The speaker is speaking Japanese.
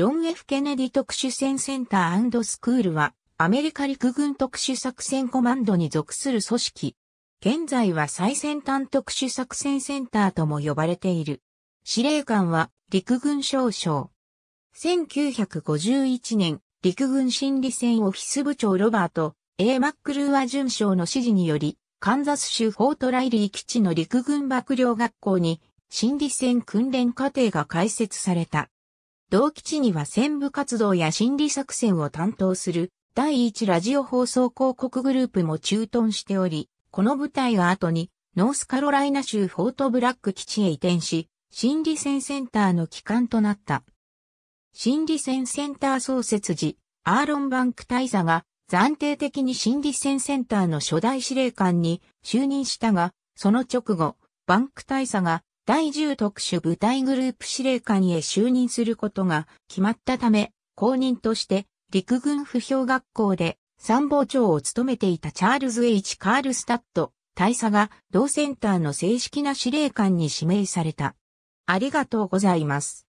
ジョン・ F・ ケネディ特殊戦センタースクールは、アメリカ陸軍特殊作戦コマンドに属する組織。現在は最先端特殊作戦センターとも呼ばれている。司令官は陸軍少将。1951年、陸軍心理戦オフィス部長ロバート、A. マックルーア准将の指示により、カンザス州フォートライリー基地の陸軍幕僚学校に、心理戦訓練課程が開設された。同基地には専務活動や心理作戦を担当する第一ラジオ放送広告グループも駐屯しており、この部隊は後にノースカロライナ州フォートブラック基地へ移転し、心理戦センターの機関となった。心理戦センター創設時、アーロン・バンク大佐が暫定的に心理戦センターの初代司令官に就任したが、その直後、バンク大佐が第10特殊部隊グループ司令官へ就任することが決まったため、後任として陸軍不評学校で参謀長を務めていたチャールズ・ H・ カールスタッド大佐が同センターの正式な司令官に指名された。ありがとうございます。